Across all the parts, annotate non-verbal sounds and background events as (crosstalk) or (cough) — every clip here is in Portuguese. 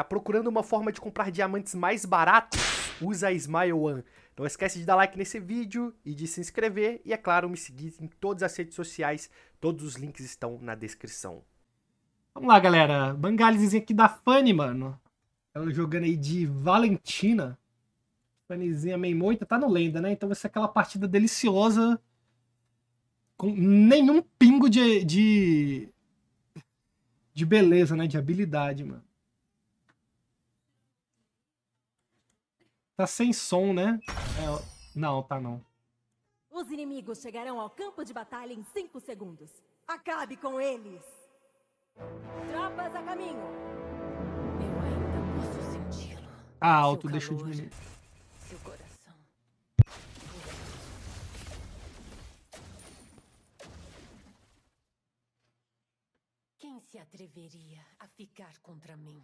Tá procurando uma forma de comprar diamantes mais baratos? Usa a Smile One. Não esquece de dar like nesse vídeo e de se inscrever e, é claro, me seguir em todas as redes sociais. Todos os links estão na descrição. Vamos lá, galera. Bangalizinha aqui da Fanny, mano. Ela jogando aí de Valentina. Fannyzinha meio moita. Tá no lenda, né? Então vai ser aquela partida deliciosa com nenhum pingo de, de, de beleza, né? De habilidade, mano. Tá sem som, né? É... Não, tá não. Os inimigos chegarão ao campo de batalha em 5 segundos. Acabe com eles! Tropas a caminho! Eu ainda posso senti-lo. Ah, alto, deixa eu diminuir. Seu coração. Quem se atreveria a ficar contra mim?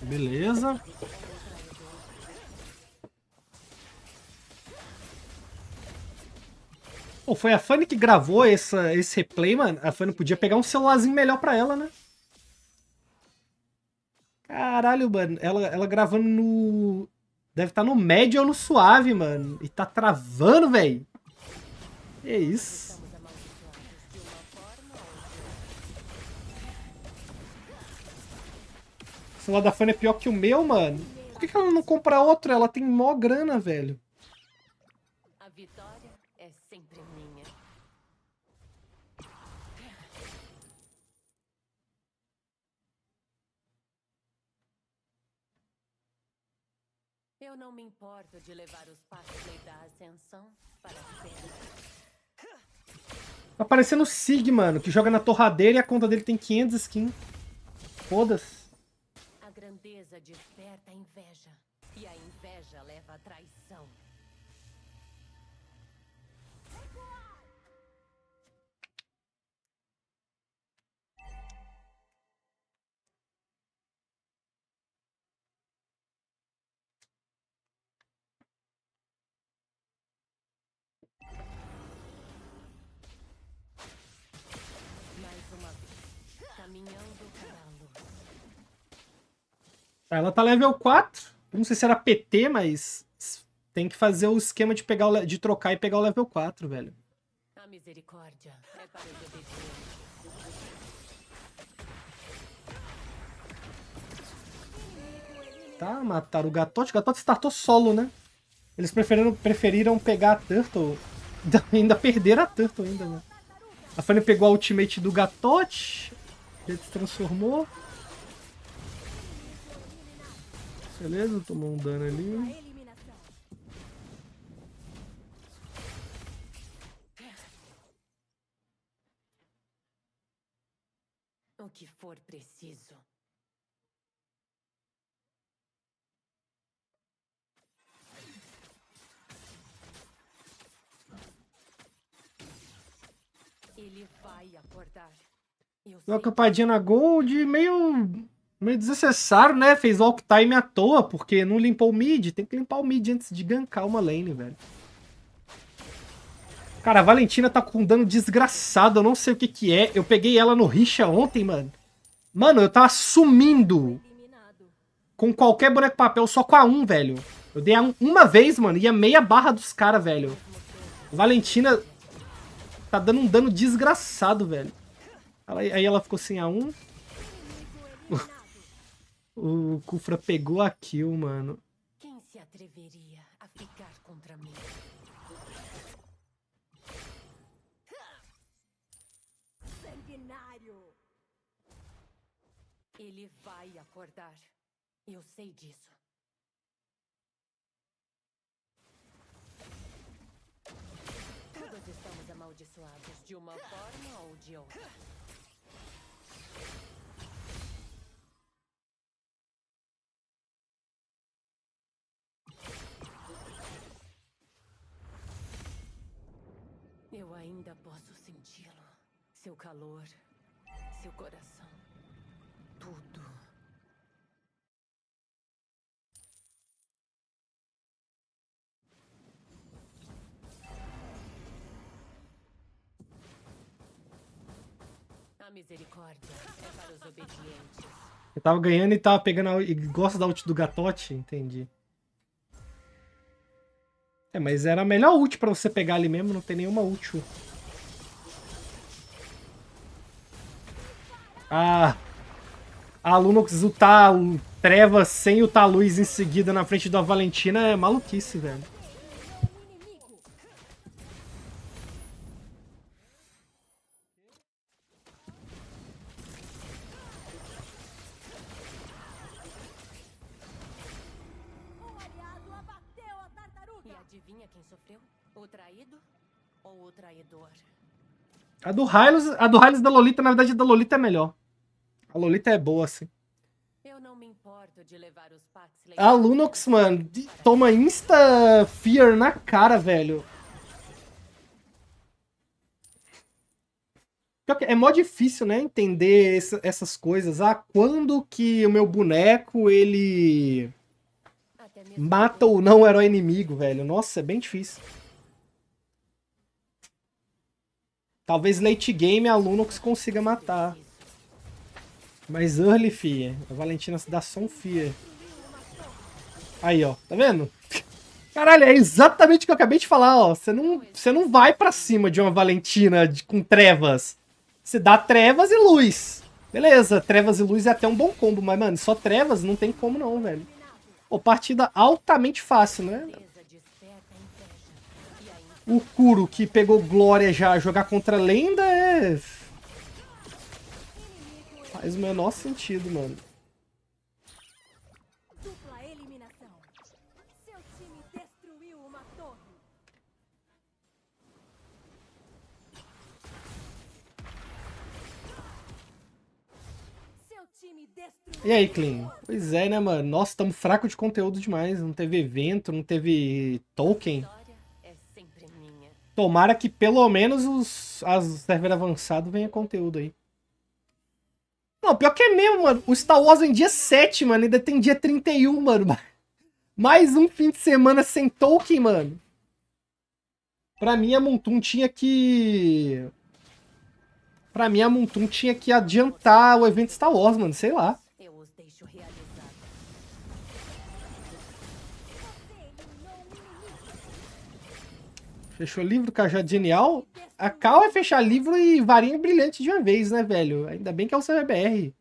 Beleza. Pô, foi a Fanny que gravou essa, esse replay, mano. A Fanny podia pegar um celularzinho melhor pra ela, né? Caralho, mano. Ela, ela gravando no... Deve estar tá no médio ou no suave, mano. E tá travando, velho. É isso. O celular da Fanny é pior que o meu, mano. Por que, que ela não compra outro? Ela tem mó grana, velho. A vitória é sempre minha. Eu não me importo de levar os passos da ascensão para sempre. Tá parecendo o Sig, mano, que joga na torradeira e a conta dele tem 500 skins. Foda-se grandeza desperta a inveja. E a inveja leva à traição. Ela tá level 4. não sei se era PT, mas tem que fazer o esquema de, pegar o de trocar e pegar o level 4, velho. A tá, misericórdia é para Tá, mataram o Gatote. O Gatote startou solo, né? Eles preferiram, preferiram pegar a Turtle. (laughs) Ainda perderam a Turtle ainda, né? A Fanny pegou a ultimate do Gatote. Ele se transformou. Beleza, tomou um dano ali. O que for preciso. Ele vai acordar. Eu Dá uma na Gold, meio Meio desnecessário, né? Fez walk time à toa, porque não limpou o mid. Tem que limpar o mid antes de gankar uma lane, velho. Cara, a Valentina tá com um dano desgraçado, eu não sei o que que é. Eu peguei ela no Richa ontem, mano. Mano, eu tava sumindo com qualquer boneco papel, só com a 1, um, velho. Eu dei a um, uma vez, mano, e a meia barra dos caras, velho. Valentina tá dando um dano desgraçado, velho. Ela, aí ela ficou sem a 1. Um. O Kufra pegou a kill, mano. Quem se atreveria a ficar contra mim? Sanguinário! Ele vai acordar. Eu sei disso. Todos estamos amaldiçoados de uma forma ou de outra. Ainda posso senti-lo. Seu calor, seu coração, tudo. A misericórdia é para os obedientes. Eu tava ganhando e tava pegando e gosta da ult do Gatote, entendi. É, mas era a melhor ult pra você pegar ali mesmo, não tem nenhuma útil. A, a Lunox lutar tá, trevas sem lutar tá luz em seguida na frente da Valentina é maluquice, velho. A do Hylos, a do Hylos da Lolita, na verdade, a da Lolita é melhor. A Lolita é boa, assim. A Lunox, mano, toma insta fear na cara, velho. É mó difícil, né, entender essa, essas coisas. Ah, quando que o meu boneco, ele mata ou não o herói inimigo, velho. Nossa, é bem difícil. Talvez late game a Lunox consiga matar. Mas early, fia. A Valentina se dá só um fia. Aí, ó. Tá vendo? Caralho, é exatamente o que eu acabei de falar, ó. Você não, você não vai para cima de uma Valentina de, com trevas. Você dá trevas e luz. Beleza, trevas e luz é até um bom combo, mas, mano, só trevas não tem como não, velho. Pô, partida altamente fácil, né? O Kuro, que pegou Glória já, jogar contra Lenda é faz o menor sentido, mano. E aí, Clean? Pois é, né, mano? Nossa, estamos fraco de conteúdo demais. Não teve evento, não teve token. É Tomara que pelo menos os as server avançado venha conteúdo aí. Não, pior que é mesmo, mano. O Star Wars é em dia 7, mano. Ainda tem dia 31, mano. (laughs) Mais um fim de semana sem Tolkien, mano. Pra mim, a Montum tinha que... Pra mim, a Montum tinha que adiantar o evento Star Wars, mano. Sei lá. Fechou livro, cajado genial. A cal é fechar livro e varinha brilhante de uma vez, né, velho? Ainda bem que é o CVBR.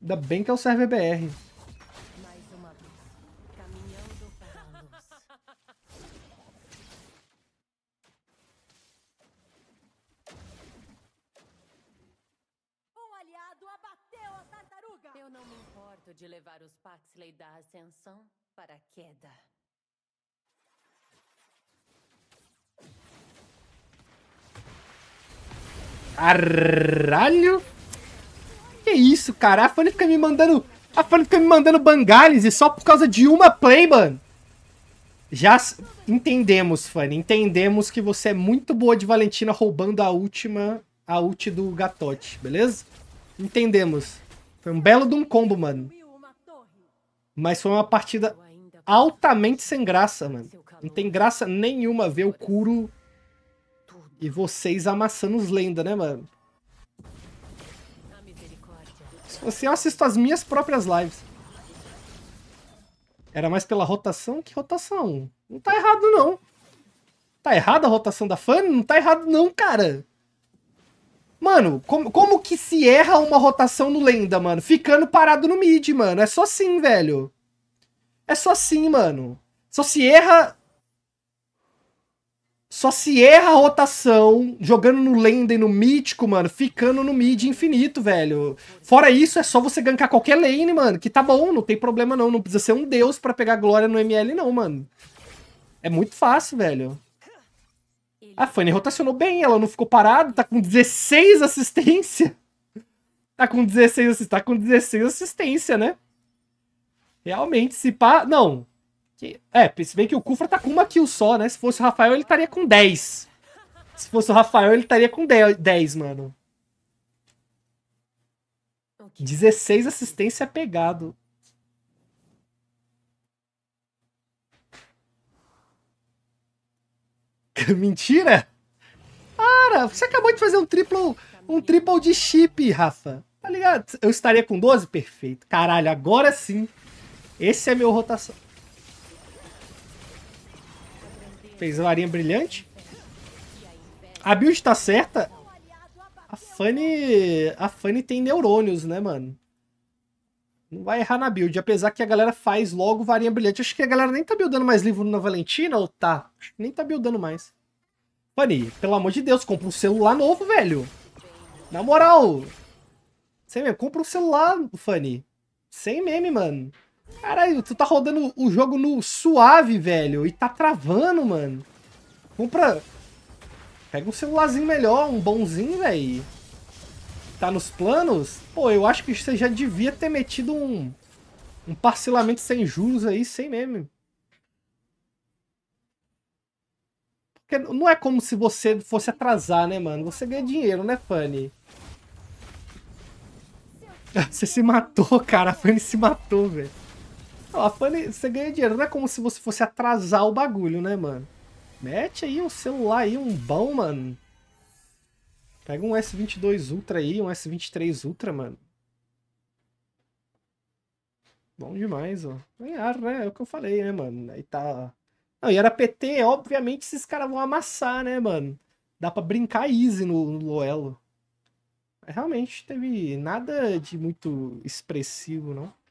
Ainda bem que é o CVBR. Eu não me importo de levar os Paxley da ascensão para a queda. Caralho! Que isso, cara? A Fanny fica me mandando... A Fanny fica me mandando bangales e só por causa de uma play, mano. Já entendemos, Fanny. Entendemos que você é muito boa de Valentina roubando a última... A ult do Gatote, beleza? Entendemos. Foi um belo de um combo, mano. Mas foi uma partida altamente sem graça, mano. Não tem graça nenhuma ver o Kuro e vocês amassando os lendas, né, mano? Você assiste as minhas próprias lives. Era mais pela rotação que rotação. Não tá errado, não. Tá errada a rotação da fan? Não tá errado, não, cara. Mano, como, como que se erra uma rotação no lenda, mano? Ficando parado no mid, mano. É só assim, velho. É só assim, mano. Só se erra só se erra a rotação jogando no e no Mítico, mano, ficando no mid infinito, velho. Fora isso, é só você gankar qualquer lane, mano, que tá bom, não tem problema não. Não precisa ser um deus para pegar glória no ML não, mano. É muito fácil, velho. A ah, Fanny rotacionou bem, ela não ficou parada, tá com 16 assistência. (laughs) Tá com 16 assistência, tá com 16 assistência, né? Realmente, se pá... Não, que, é, se bem que o Kufra tá com uma kill só, né? Se fosse o Rafael, ele estaria com 10. Se fosse o Rafael, ele estaria com 10, mano. 16 assistência é pegado. (laughs) Mentira? Para! Você acabou de fazer um triplo, um triple de chip, Rafa. Tá ligado? Eu estaria com 12? Perfeito. Caralho, agora sim. Esse é meu rotação. Fez varinha brilhante. A build tá certa. A Fanny... A Fanny tem neurônios, né, mano? Não vai errar na build. Apesar que a galera faz logo varinha brilhante. Acho que a galera nem tá buildando mais livro na Valentina, ou tá? Nem tá buildando mais. Fanny, pelo amor de Deus, compra um celular novo, velho. Na moral. Sem meme, compra um celular, Fanny. Sem meme, mano. Caralho, tu tá rodando o jogo no suave, velho. E tá travando, mano. Compra... Pega um celularzinho melhor, um bonzinho, velho. Tá nos planos? Pô, eu acho que você já devia ter metido um... Um parcelamento sem juros aí, sem meme. Porque não é como se você fosse atrasar, né, mano? Você ganha dinheiro, né, Fanny? (laughs) Você se matou, cara. A Fanny se matou, velho. Não, a pane, você ganha dinheiro, não é como se você fosse atrasar o bagulho, né, mano? Mete aí um celular aí, um bom, mano. Pega um S22 Ultra aí, um S23 Ultra, mano. Bom demais, ó. Ganharam, né? É o que eu falei, né, mano? Aí tá. Não, e era PT, obviamente esses caras vão amassar, né, mano? Dá pra brincar easy no, no Loelo. realmente teve nada de muito expressivo, não.